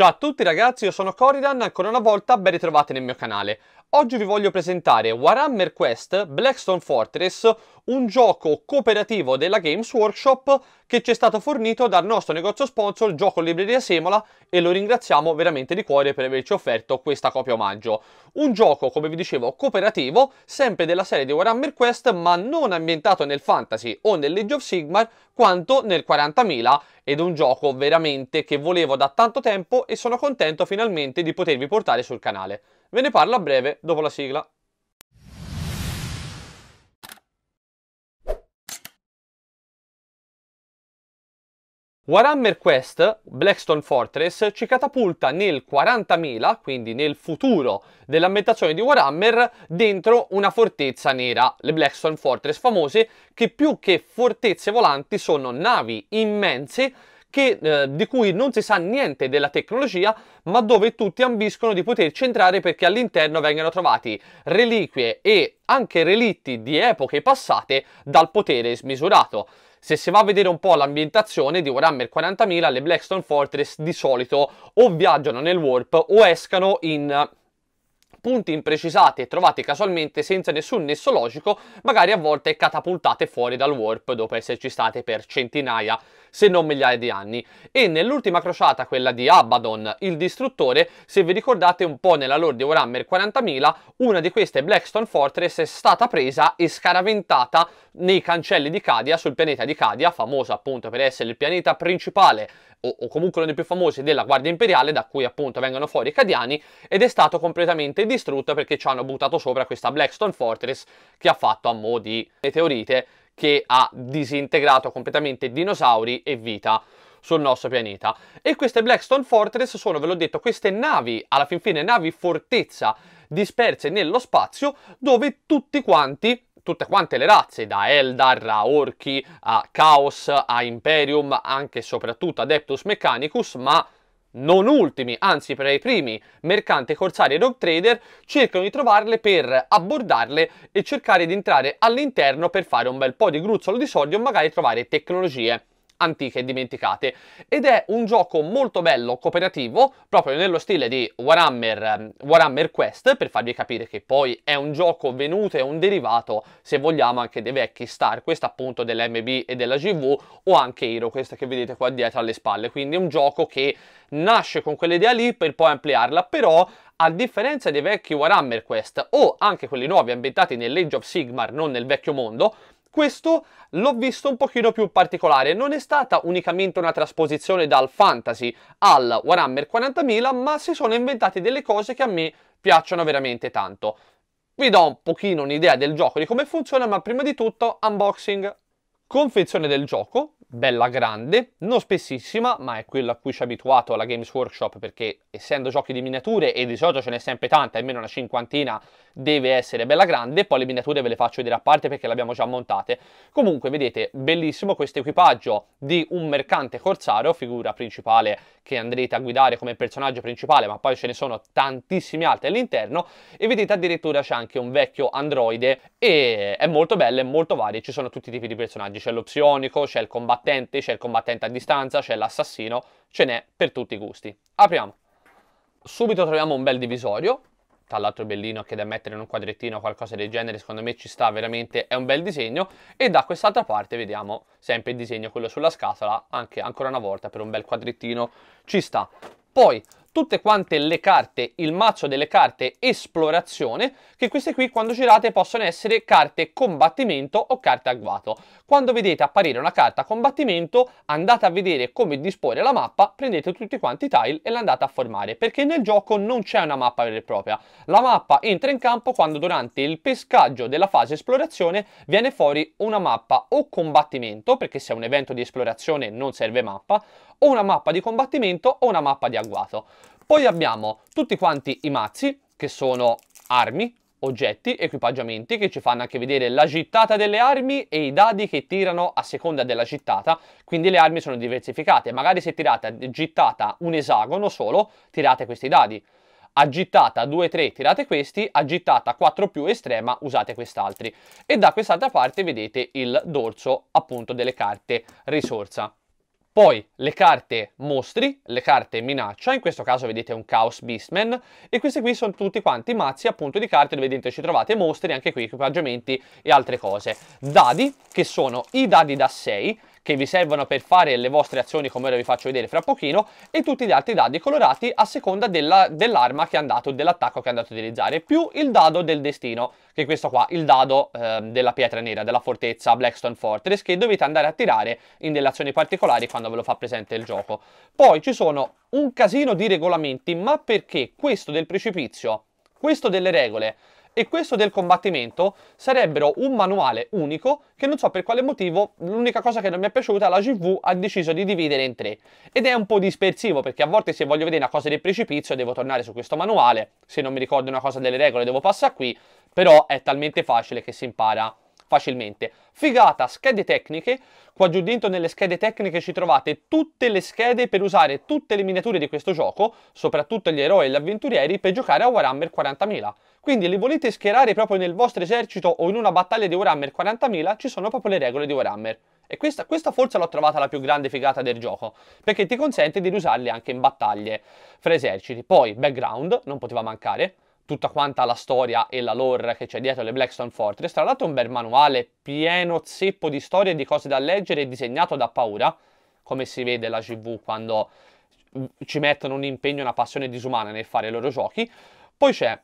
Ciao a tutti ragazzi, io sono Coridan, ancora una volta ben ritrovati nel mio canale. Oggi vi voglio presentare Warhammer Quest Blackstone Fortress, un gioco cooperativo della Games Workshop che ci è stato fornito dal nostro negozio sponsor Gioco Libreria Semola e lo ringraziamo veramente di cuore per averci offerto questa copia omaggio. Un gioco, come vi dicevo, cooperativo, sempre della serie di Warhammer Quest, ma non ambientato nel fantasy o nel League of Sigmar, quanto nel 40.000 ed un gioco veramente che volevo da tanto tempo e sono contento finalmente di potervi portare sul canale. Ve ne parlo a breve dopo la sigla. Warhammer Quest, Blackstone Fortress, ci catapulta nel 40.000, quindi nel futuro dell'ambientazione di Warhammer, dentro una fortezza nera, le Blackstone Fortress famose, che più che fortezze volanti sono navi immense che, eh, di cui non si sa niente della tecnologia, ma dove tutti ambiscono di poterci entrare perché all'interno vengono trovati reliquie e anche relitti di epoche passate dal potere smisurato. Se si va a vedere un po' l'ambientazione di Warhammer 40.000, le Blackstone Fortress di solito o viaggiano nel warp o escano in punti imprecisati e trovati casualmente senza nessun nesso logico, magari a volte catapultate fuori dal warp dopo esserci state per centinaia, se non migliaia di anni. E nell'ultima crociata, quella di Abaddon, il distruttore, se vi ricordate un po' nella lore di Warhammer 40.000, una di queste Blackstone Fortress è stata presa e scaraventata nei cancelli di Cadia, sul pianeta di Cadia, famoso appunto per essere il pianeta principale o, o comunque uno dei più famosi della Guardia Imperiale, da cui appunto vengono fuori i Cadiani, ed è stato completamente distrutta perché ci hanno buttato sopra questa Blackstone Fortress che ha fatto a mo' di meteorite che ha disintegrato completamente dinosauri e vita sul nostro pianeta. E queste Blackstone Fortress sono, ve l'ho detto, queste navi, alla fin fine navi fortezza disperse nello spazio dove tutti quanti tutte quante le razze, da Eldar a Orchi a Chaos a Imperium, anche e soprattutto Adeptus Mechanicus, ma non ultimi, anzi per i primi, mercanti, corsari e dog trader, cercano di trovarle per abbordarle e cercare di entrare all'interno per fare un bel po' di gruzzolo di soldi o magari trovare tecnologie antiche e dimenticate ed è un gioco molto bello cooperativo proprio nello stile di Warhammer, ehm, Warhammer Quest per farvi capire che poi è un gioco venuto e un derivato se vogliamo anche dei vecchi Star questa appunto dell'MB e della GV o anche Hero questa che vedete qua dietro alle spalle quindi un gioco che nasce con quell'idea lì per poi ampliarla però a differenza dei vecchi Warhammer Quest o anche quelli nuovi ambientati nell'Age of Sigmar, non nel vecchio mondo, questo l'ho visto un pochino più particolare, non è stata unicamente una trasposizione dal fantasy al Warhammer 40.000, ma si sono inventate delle cose che a me piacciono veramente tanto. Vi do un pochino un'idea del gioco, di come funziona, ma prima di tutto unboxing. Confezione del gioco, bella grande, non spessissima, ma è quello a cui ci ha abituato la Games Workshop perché essendo giochi di miniature e di solito ce n'è sempre tanta, almeno una cinquantina deve essere bella grande, poi le miniature ve le faccio vedere a parte perché le abbiamo già montate. Comunque vedete, bellissimo questo equipaggio di un mercante corsaro, figura principale che andrete a guidare come personaggio principale, ma poi ce ne sono tantissimi altri all'interno e vedete addirittura c'è anche un vecchio androide e è molto bello, è molto vario, ci sono tutti i tipi di personaggi, c'è lo psionico, c'è il combattente, c'è il combattente a distanza, c'è l'assassino, ce n'è per tutti i gusti. Apriamo. Subito troviamo un bel divisorio tra l'altro bellino che da mettere in un quadrettino o qualcosa del genere secondo me ci sta veramente è un bel disegno e da quest'altra parte vediamo sempre il disegno quello sulla scatola anche ancora una volta per un bel quadrettino ci sta poi tutte quante le carte, il mazzo delle carte esplorazione, che queste qui quando girate possono essere carte combattimento o carte agguato. Quando vedete apparire una carta combattimento andate a vedere come disporre la mappa, prendete tutti quanti i tile e l'andate a formare, perché nel gioco non c'è una mappa vera e propria. La mappa entra in campo quando durante il pescaggio della fase esplorazione viene fuori una mappa o combattimento, perché se è un evento di esplorazione non serve mappa, o una mappa di combattimento o una mappa di agguato. Poi abbiamo tutti quanti i mazzi, che sono armi, oggetti, equipaggiamenti che ci fanno anche vedere la gittata delle armi e i dadi che tirano a seconda della gittata, quindi le armi sono diversificate, magari se tirate gittata un esagono solo, tirate questi dadi. A gittata 2-3 tirate questi, a gittata 4 più estrema usate quest'altri. E da quest'altra parte vedete il dorso appunto delle carte risorsa. Poi le carte mostri, le carte minaccia, in questo caso vedete un Chaos Beastman, e questi qui sono tutti quanti mazzi appunto di carte dove dentro ci trovate mostri, anche qui equipaggiamenti e altre cose. Dadi, che sono i dadi da 6, che vi servono per fare le vostre azioni come ora vi faccio vedere fra pochino e tutti gli altri dadi colorati a seconda dell'arma dell che andato, dell'attacco che è andato a utilizzare, più il dado del destino, che è questo qua, il dado eh, della pietra nera, della fortezza Blackstone Fortress, che dovete andare a tirare in delle azioni particolari quando ve lo fa presente il gioco. Poi ci sono un casino di regolamenti, ma perché questo del precipizio, questo delle regole, e questo del combattimento sarebbero un manuale unico che non so per quale motivo l'unica cosa che non mi è piaciuta la GV ha deciso di dividere in tre ed è un po' dispersivo perché a volte se voglio vedere una cosa del precipizio devo tornare su questo manuale se non mi ricordo una cosa delle regole devo passare qui però è talmente facile che si impara facilmente. Figata, schede tecniche, qua giù dentro nelle schede tecniche ci trovate tutte le schede per usare tutte le miniature di questo gioco, soprattutto gli eroi e gli avventurieri, per giocare a Warhammer 40.000. Quindi li volete schierare proprio nel vostro esercito o in una battaglia di Warhammer 40.000, ci sono proprio le regole di Warhammer. E questa, questa forse l'ho trovata la più grande figata del gioco, perché ti consente di usarli anche in battaglie fra eserciti. Poi, background, non poteva mancare, tutta quanta la storia e la lore che c'è dietro le Blackstone Fortress. Tra l'altro un bel manuale pieno zeppo di storie e di cose da leggere e disegnato da paura, come si vede la GV quando mm, ci mettono un impegno e una passione disumana nel fare i loro giochi. Poi c'è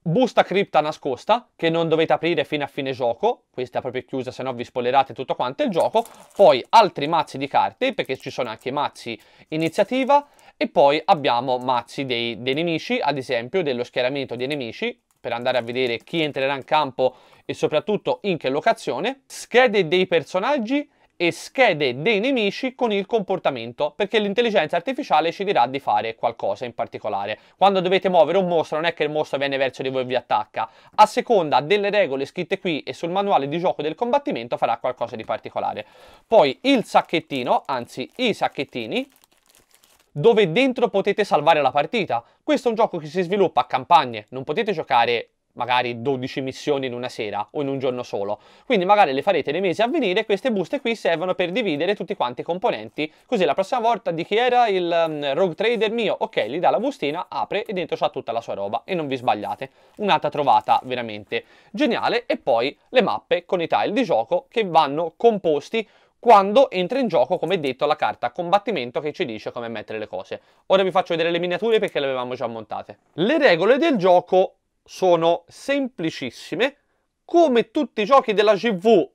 busta cripta nascosta che non dovete aprire fino a fine gioco, questa è proprio chiusa se no vi spoilerate tutto quanto il gioco, poi altri mazzi di carte perché ci sono anche mazzi iniziativa e poi abbiamo mazzi dei, dei nemici, ad esempio dello schieramento dei nemici, per andare a vedere chi entrerà in campo e soprattutto in che locazione, schede dei personaggi e schede dei nemici con il comportamento, perché l'intelligenza artificiale ci dirà di fare qualcosa in particolare. Quando dovete muovere un mostro non è che il mostro viene verso di voi e vi attacca, a seconda delle regole scritte qui e sul manuale di gioco del combattimento farà qualcosa di particolare. Poi il sacchettino, anzi i sacchettini, dove dentro potete salvare la partita. Questo è un gioco che si sviluppa a campagne, non potete giocare magari 12 missioni in una sera o in un giorno solo. Quindi magari le farete nei mesi a venire, queste buste qui servono per dividere tutti quanti i componenti, così la prossima volta di chi era il um, rogue trader mio, ok, gli dà la bustina, apre e dentro c'ha tutta la sua roba e non vi sbagliate. Un'altra trovata veramente geniale e poi le mappe con i tile di gioco che vanno composti quando entra in gioco, come detto, la carta combattimento che ci dice come mettere le cose. Ora vi faccio vedere le miniature perché le avevamo già montate. Le regole del gioco sono semplicissime, come tutti i giochi della GV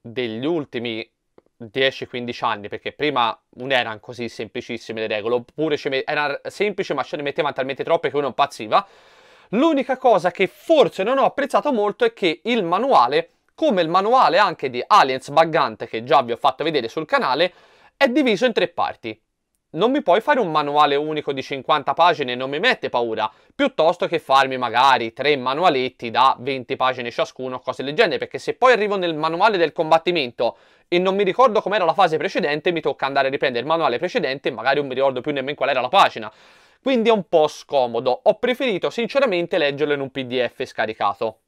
degli ultimi 10-15 anni, perché prima non erano così semplicissime le regole, oppure erano semplici ma ce ne mettevano talmente troppe che uno impazziva. L'unica cosa che forse non ho apprezzato molto è che il manuale come il manuale anche di Aliens Baggante che già vi ho fatto vedere sul canale, è diviso in tre parti. Non mi puoi fare un manuale unico di 50 pagine, e non mi mette paura, piuttosto che farmi magari tre manualetti da 20 pagine ciascuno, cose del genere, perché se poi arrivo nel manuale del combattimento e non mi ricordo com'era la fase precedente, mi tocca andare a riprendere il manuale precedente e magari non mi ricordo più nemmeno qual era la pagina. Quindi è un po' scomodo, ho preferito sinceramente leggerlo in un PDF scaricato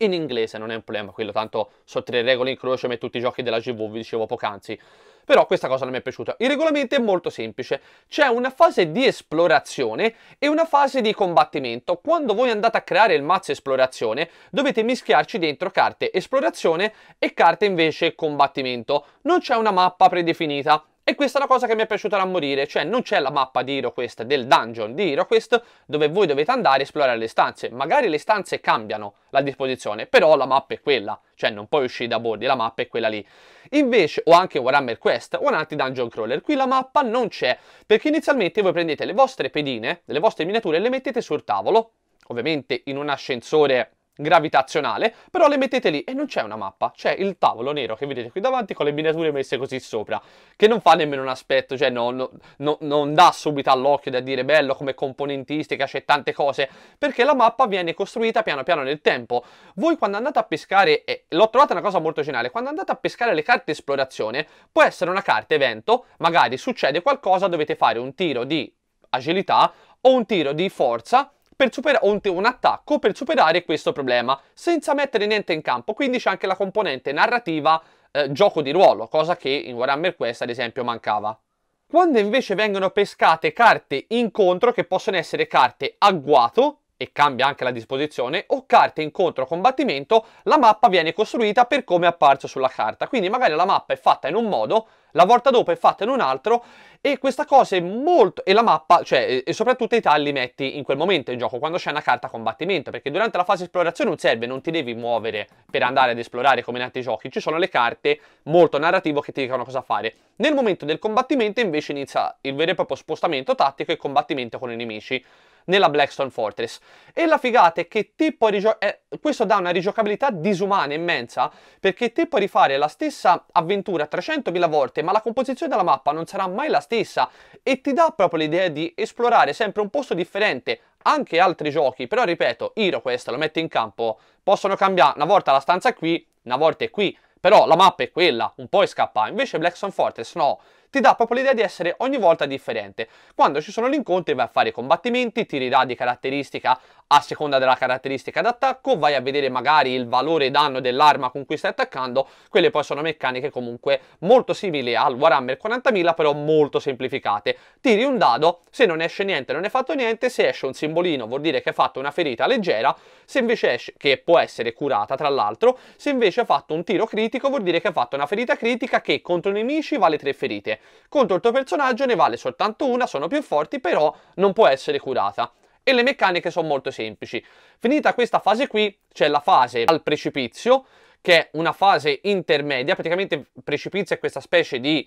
in inglese, non è un problema quello, tanto so tre regole in croce come tutti i giochi della GV, vi dicevo poc'anzi. Però questa cosa non mi è piaciuta. Il regolamento è molto semplice. C'è una fase di esplorazione e una fase di combattimento. Quando voi andate a creare il mazzo esplorazione, dovete mischiarci dentro carte esplorazione e carte invece combattimento. Non c'è una mappa predefinita e questa è una cosa che mi è piaciuta da morire, cioè non c'è la mappa di HeroQuest, del dungeon di HeroQuest, dove voi dovete andare a esplorare le stanze. Magari le stanze cambiano la disposizione, però la mappa è quella, cioè non puoi uscire da bordi, la mappa è quella lì. Invece, o anche Warhammer Quest, o un anche Dungeon Crawler, qui la mappa non c'è, perché inizialmente voi prendete le vostre pedine, le vostre miniature e le mettete sul tavolo, ovviamente in un ascensore gravitazionale, però le mettete lì e non c'è una mappa, c'è il tavolo nero che vedete qui davanti con le miniature messe così sopra, che non fa nemmeno un aspetto, cioè no, no, non dà subito all'occhio da dire bello come componentistica, c'è tante cose, perché la mappa viene costruita piano piano nel tempo. Voi quando andate a pescare, e l'ho trovata una cosa molto geniale, quando andate a pescare le carte esplorazione, può essere una carta evento, magari succede qualcosa, dovete fare un tiro di agilità o un tiro di forza per superare un, un attacco per superare questo problema, senza mettere niente in campo. Quindi c'è anche la componente narrativa eh, gioco di ruolo, cosa che in Warhammer Quest ad esempio mancava. Quando invece vengono pescate carte incontro, che possono essere carte agguato, e cambia anche la disposizione, o carte incontro combattimento, la mappa viene costruita per come è apparso sulla carta. Quindi magari la mappa è fatta in un modo, la volta dopo è fatta in un altro e questa cosa è molto... e la mappa, cioè, e soprattutto i tagli metti in quel momento in gioco, quando c'è una carta combattimento, perché durante la fase esplorazione non serve, non ti devi muovere per andare ad esplorare come in altri giochi, ci sono le carte molto narrativo che ti dicono cosa fare. Nel momento del combattimento invece inizia il vero e proprio spostamento tattico e combattimento con i nemici nella Blackstone Fortress. E la figata è che te puoi rigiocare. Eh, questo dà una rigiocabilità disumana, immensa, perché te puoi rifare la stessa avventura 300.000 volte, ma la composizione della mappa non sarà mai la stessa e ti dà proprio l'idea di esplorare sempre un posto differente, anche altri giochi, però ripeto, Hero questo lo mette in campo, possono cambiare una volta la stanza qui, una volta è qui, però la mappa è quella, un po' è scappare. Invece Blackstone Fortress no, ti dà proprio l'idea di essere ogni volta differente. Quando ci sono gli incontri vai a fare combattimenti, tiri dadi caratteristica a seconda della caratteristica d'attacco, vai a vedere magari il valore danno dell'arma con cui stai attaccando, quelle poi sono meccaniche comunque molto simili al Warhammer 40.000 però molto semplificate. Tiri un dado, se non esce niente non è fatto niente, se esce un simbolino vuol dire che hai fatto una ferita leggera, se invece esce, che può essere curata tra l'altro, se invece hai fatto un tiro critico vuol dire che hai fatto una ferita critica che contro i nemici vale tre ferite, contro il tuo personaggio ne vale soltanto una, sono più forti però non può essere curata e le meccaniche sono molto semplici. Finita questa fase qui c'è la fase al precipizio che è una fase intermedia, praticamente il precipizio è questa specie di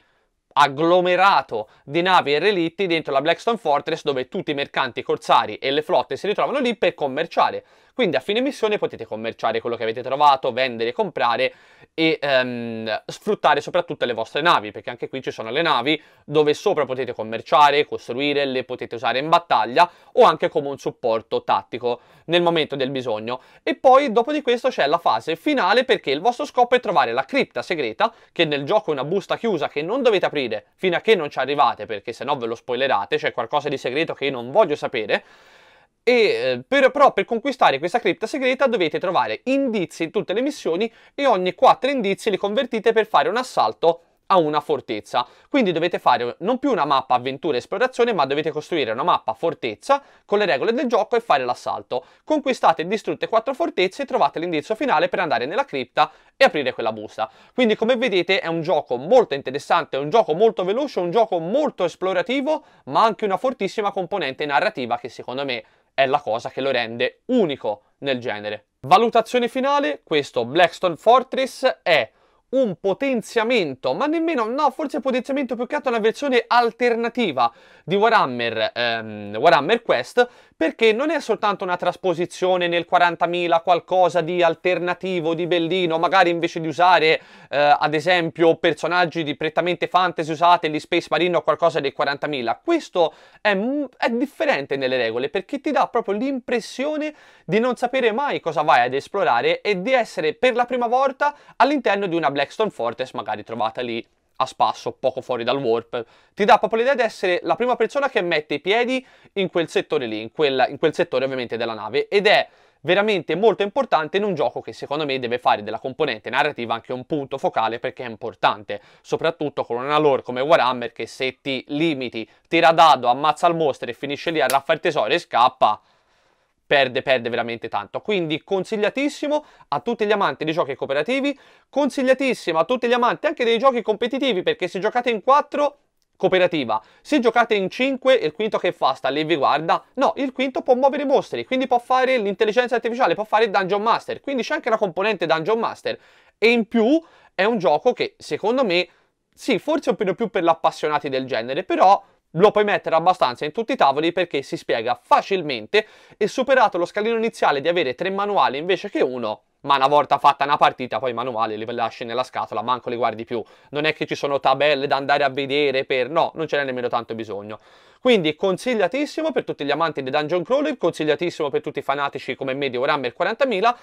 agglomerato di navi e relitti dentro la Blackstone Fortress dove tutti i mercanti, i corsari e le flotte si ritrovano lì per commerciare. Quindi a fine missione potete commerciare quello che avete trovato, vendere, comprare e ehm, sfruttare soprattutto le vostre navi, perché anche qui ci sono le navi dove sopra potete commerciare, costruire, le potete usare in battaglia o anche come un supporto tattico nel momento del bisogno. E poi dopo di questo c'è la fase finale perché il vostro scopo è trovare la cripta segreta, che nel gioco è una busta chiusa che non dovete aprire fino a che non ci arrivate, perché se no ve lo spoilerate, c'è qualcosa di segreto che io non voglio sapere, e eh, per, però per conquistare questa cripta segreta dovete trovare indizi in tutte le missioni e ogni quattro indizi li convertite per fare un assalto a una fortezza. Quindi dovete fare non più una mappa avventura e esplorazione, ma dovete costruire una mappa fortezza con le regole del gioco e fare l'assalto. Conquistate e distrutte quattro fortezze e trovate l'indizio finale per andare nella cripta e aprire quella busta. Quindi come vedete è un gioco molto interessante, è un gioco molto veloce, un gioco molto esplorativo, ma anche una fortissima componente narrativa che secondo me è la cosa che lo rende unico nel genere. Valutazione finale, questo Blackstone Fortress è un potenziamento, ma nemmeno, no, forse potenziamento più che altro una versione alternativa di Warhammer, ehm, Warhammer Quest, perché non è soltanto una trasposizione nel 40.000 qualcosa di alternativo, di bellino, magari invece di usare, eh, ad esempio, personaggi di prettamente fantasy usate, gli Space Marine o qualcosa dei 40.000. Questo è, è differente nelle regole, perché ti dà proprio l'impressione di non sapere mai cosa vai ad esplorare e di essere per la prima volta all'interno di una Black l'Exton Fortress magari trovata lì a spasso, poco fuori dal warp, ti dà proprio l'idea di essere la prima persona che mette i piedi in quel settore lì, in, quella, in quel settore ovviamente della nave, ed è veramente molto importante in un gioco che secondo me deve fare della componente narrativa anche un punto focale perché è importante, soprattutto con una lore come Warhammer che se ti limiti, tira dado, ammazza il mostro e finisce lì a raffare tesoro e scappa, perde, perde veramente tanto. Quindi consigliatissimo a tutti gli amanti dei giochi cooperativi, consigliatissimo a tutti gli amanti anche dei giochi competitivi perché se giocate in 4 cooperativa. Se giocate in 5, il quinto che fa sta lì vi guarda, no, il quinto può muovere i mostri, quindi può fare l'intelligenza artificiale, può fare il Dungeon Master, quindi c'è anche la componente Dungeon Master. E in più è un gioco che, secondo me, sì, forse un po' più per gli appassionati del genere, però lo puoi mettere abbastanza in tutti i tavoli perché si spiega facilmente e superato lo scalino iniziale di avere tre manuali invece che uno, ma una volta fatta una partita poi i manuali li lasci nella scatola, manco li guardi più. Non è che ci sono tabelle da andare a vedere per... no, non ce n'è nemmeno tanto bisogno. Quindi consigliatissimo per tutti gli amanti di Dungeon Crawler, consigliatissimo per tutti i fanatici come me di Warhammer 40.000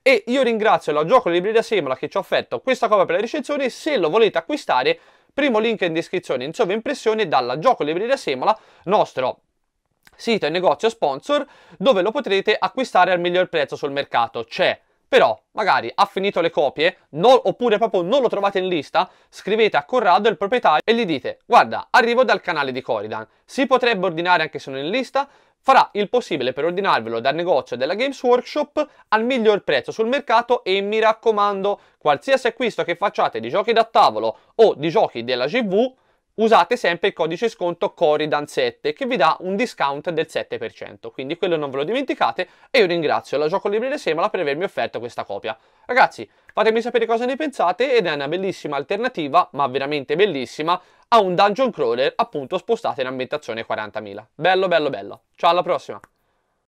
e io ringrazio la Gioco Libreria Semola che ci ha offerto questa copia per la recensione, se lo volete acquistare primo link in descrizione in sovraimpressione dalla Gioco Libreria Semola, nostro sito e negozio sponsor, dove lo potrete acquistare al miglior prezzo sul mercato. C'è però magari ha finito le copie non, oppure proprio non lo trovate in lista, scrivete a Corrado, il proprietario, e gli dite guarda, arrivo dal canale di Coridan, si potrebbe ordinare anche se non in lista, farà il possibile per ordinarvelo dal negozio della Games Workshop al miglior prezzo sul mercato e mi raccomando, qualsiasi acquisto che facciate di giochi da tavolo o di giochi della GV usate sempre il codice sconto CORIDAN7 che vi dà un discount del 7%, quindi quello non ve lo dimenticate e io ringrazio la Gioco Libreria Semola per avermi offerto questa copia. Ragazzi, fatemi sapere cosa ne pensate ed è una bellissima alternativa, ma veramente bellissima, a un dungeon crawler appunto spostato in ambientazione 40.000. Bello bello bello. Ciao alla prossima!